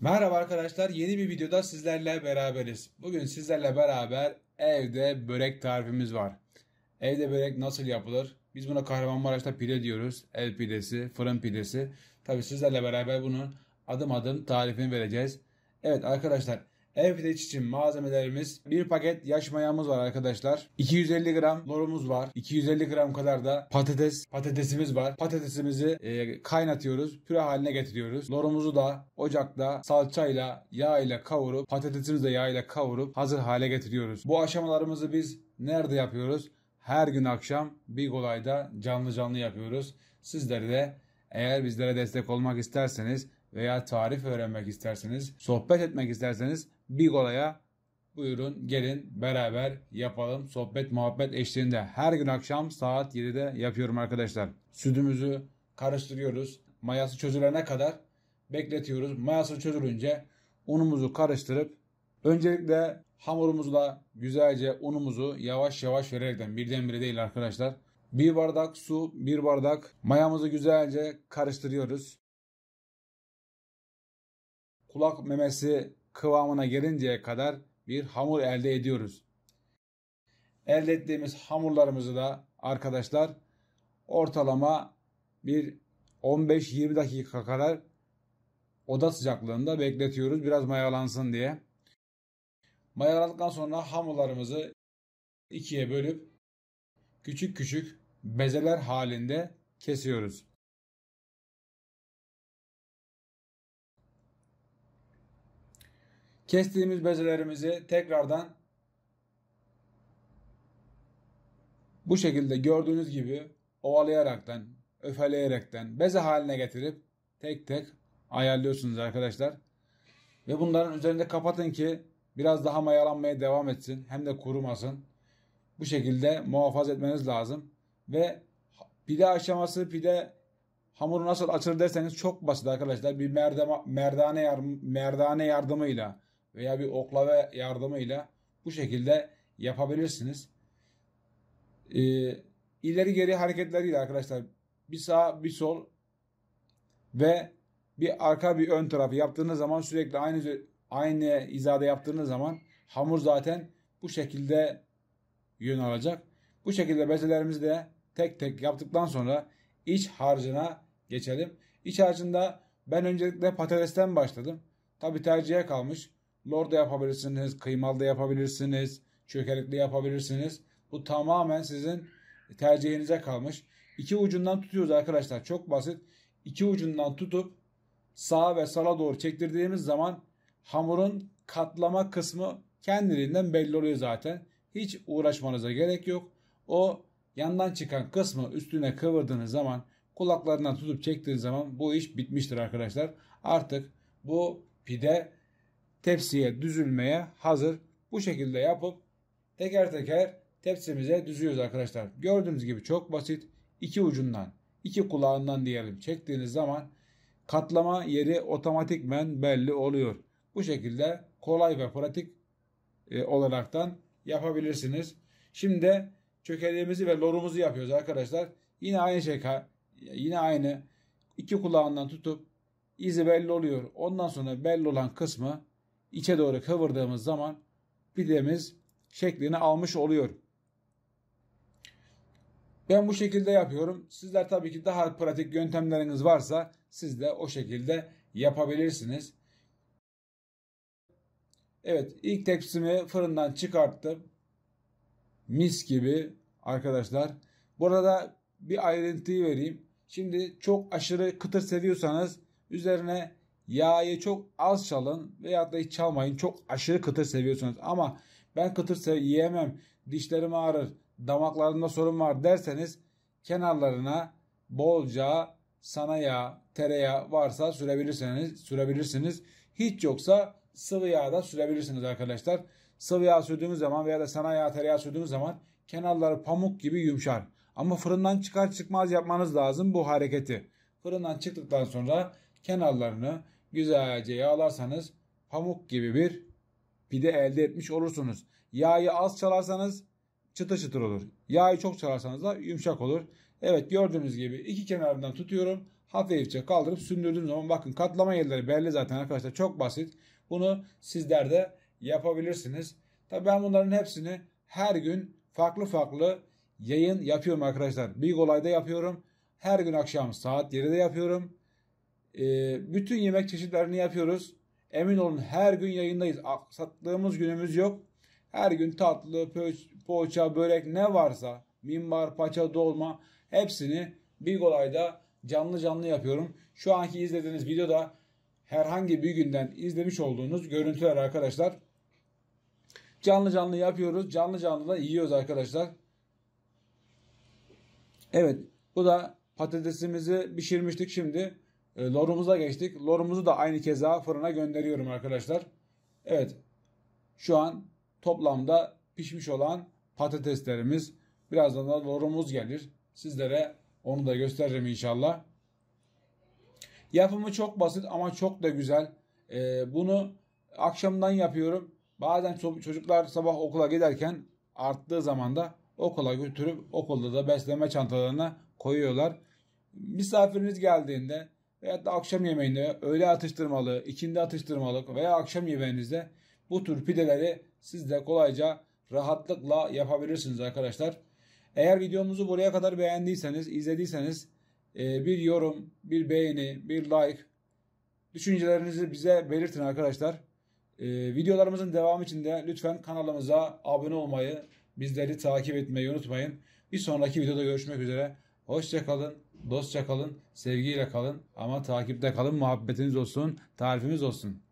Merhaba arkadaşlar yeni bir videoda sizlerle beraberiz. Bugün sizlerle beraber evde börek tarifimiz var. Evde börek nasıl yapılır? Biz buna Kahramanmaraş'ta pide diyoruz. el pidesi, fırın pidesi. Tabi sizlerle beraber bunun adım adım tarifini vereceğiz. Evet arkadaşlar Ev pide için malzemelerimiz bir paket yaş mayamız var arkadaşlar. 250 gram lorumuz var. 250 gram kadar da patates patatesimiz var. Patatesimizi e, kaynatıyoruz. Püre haline getiriyoruz. Lorumuzu da ocakta salçayla yağ ile kavurup patatesimizi de yağ ile kavurup hazır hale getiriyoruz. Bu aşamalarımızı biz nerede yapıyoruz? Her gün akşam Big Olay'da canlı canlı yapıyoruz. Sizleri de eğer bizlere destek olmak isterseniz veya tarif öğrenmek isterseniz, sohbet etmek isterseniz Bigola'ya buyurun gelin beraber yapalım sohbet muhabbet eşliğinde. Her gün akşam saat 7'de yapıyorum arkadaşlar. Sütümüzü karıştırıyoruz. Mayası çözülene kadar bekletiyoruz. Mayası çözülünce unumuzu karıştırıp öncelikle hamurumuzla güzelce unumuzu yavaş yavaş vererekten birdenbire değil arkadaşlar. Bir bardak su, bir bardak mayamızı güzelce karıştırıyoruz. Kulak memesi kıvamına gelinceye kadar bir hamur elde ediyoruz. Elde ettiğimiz hamurlarımızı da arkadaşlar ortalama bir 15-20 dakika kadar oda sıcaklığında bekletiyoruz biraz mayalansın diye. Mayaladıktan sonra hamurlarımızı ikiye bölüp küçük küçük bezeler halinde kesiyoruz. Kestiğimiz bezelerimizi tekrardan bu şekilde gördüğünüz gibi ovalayaraktan, öfeleyerekten beze haline getirip tek tek ayarlıyorsunuz arkadaşlar. Ve bunların üzerinde kapatın ki biraz daha mayalanmaya devam etsin. Hem de kurumasın. Bu şekilde muhafaza etmeniz lazım. Ve pide aşaması pide hamuru nasıl açılır derseniz çok basit arkadaşlar. Bir merdama, merdane, yar, merdane yardımıyla veya bir oklava yardımıyla bu şekilde yapabilirsiniz. Ee, ileri geri hareketleriyle arkadaşlar bir sağ bir sol ve bir arka bir ön tarafı yaptığınız zaman sürekli aynı aynı izade yaptığınız zaman hamur zaten bu şekilde yön alacak. Bu şekilde bezelerimizi de tek tek yaptıktan sonra iç harcına geçelim. İç harcında ben öncelikle patatesten başladım. Tabi tercihe kalmış. Lor da yapabilirsiniz, kıymalı da yapabilirsiniz, çökelikli yapabilirsiniz. Bu tamamen sizin tercihinize kalmış. İki ucundan tutuyoruz arkadaşlar. Çok basit. İki ucundan tutup sağa ve sola doğru çektirdiğimiz zaman hamurun katlama kısmı kendiliğinden belli oluyor zaten. Hiç uğraşmanıza gerek yok. O yandan çıkan kısmı üstüne kıvırdığınız zaman kulaklarından tutup çektiğiniz zaman bu iş bitmiştir arkadaşlar. Artık bu pide tepsiye düzülmeye hazır. Bu şekilde yapıp teker teker tepsimize düzüyoruz arkadaşlar. Gördüğünüz gibi çok basit. İki ucundan, iki kulağından diyelim çektiğiniz zaman katlama yeri otomatikmen belli oluyor. Bu şekilde kolay ve pratik e, olaraktan yapabilirsiniz. Şimdi çökeliğimizi ve lorumuzu yapıyoruz arkadaşlar. Yine aynı şey yine aynı iki kulağından tutup izi belli oluyor. Ondan sonra belli olan kısmı içe doğru kıvırdığımız zaman pidemiz şeklini almış oluyor. Ben bu şekilde yapıyorum. Sizler tabii ki daha pratik yöntemleriniz varsa siz de o şekilde yapabilirsiniz. Evet ilk tepsimi fırından çıkarttım. Mis gibi arkadaşlar. Burada bir ayrıntıyı vereyim. Şimdi çok aşırı kıtır seviyorsanız üzerine Ya'yı çok az çalın veya da hiç çalmayın. Çok aşırı kıtır seviyorsunuz ama ben kıtır yiyemem, dişlerim ağrır, damaklarımda sorun var derseniz kenarlarına bolca sana yağ, tereyağı varsa sürebilirsiniz. sürebilirsiniz. Hiç yoksa sıvı yağ da sürebilirsiniz arkadaşlar. Sıvı yağ sürdüğünüz zaman veya da sana yağ, tereyağı sürdüğünüz zaman kenarları pamuk gibi yumuşar. Ama fırından çıkar çıkmaz yapmanız lazım bu hareketi. Fırından çıktıktan sonra kenarlarını güzelce yağlarsanız pamuk gibi bir pide elde etmiş olursunuz. Yağı az çalarsanız çıtır çıtır olur. Yağı çok çalarsanız da yumuşak olur. Evet gördüğünüz gibi iki kenarından tutuyorum. Hafifçe kaldırıp sündürdüğüm zaman bakın katlama yerleri belli zaten arkadaşlar çok basit. Bunu sizler de yapabilirsiniz. Tabi ben bunların hepsini her gün farklı farklı yayın yapıyorum arkadaşlar. Big olayda yapıyorum. Her gün akşam saat 7'de yapıyorum. Ee, bütün yemek çeşitlerini yapıyoruz. Emin olun her gün yayındayız. Sattığımız günümüz yok. Her gün tatlı, poğaça, börek ne varsa mimbar, paça, dolma hepsini Big Olay'da canlı canlı yapıyorum. Şu anki izlediğiniz videoda herhangi bir günden izlemiş olduğunuz görüntüler arkadaşlar. Canlı canlı yapıyoruz. Canlı canlı da yiyoruz arkadaşlar. Evet bu da patatesimizi pişirmiştik şimdi. E, lorumuza geçtik. Lorumuzu da aynı keza fırına gönderiyorum arkadaşlar. Evet. Şu an toplamda pişmiş olan patateslerimiz. Birazdan da lorumuz gelir. Sizlere onu da gösteririm inşallah. Yapımı çok basit ama çok da güzel. E, bunu akşamdan yapıyorum. Bazen çocuklar sabah okula giderken arttığı zaman da okula götürüp okulda da besleme çantalarına koyuyorlar. Misafiriniz geldiğinde veya da akşam yemeğinde öğle atıştırmalı, ikindi atıştırmalık veya akşam yemeğinizde bu tür pideleri siz de kolayca rahatlıkla yapabilirsiniz arkadaşlar. Eğer videomuzu buraya kadar beğendiyseniz, izlediyseniz e, bir yorum, bir beğeni, bir like düşüncelerinizi bize belirtin arkadaşlar. E, videolarımızın devamı için de lütfen kanalımıza abone olmayı, bizleri takip etmeyi unutmayın. Bir sonraki videoda görüşmek üzere. Hoşçakalın. Dostça kalın, sevgiyle kalın ama takipte kalın. Muhabbetiniz olsun, tarifimiz olsun.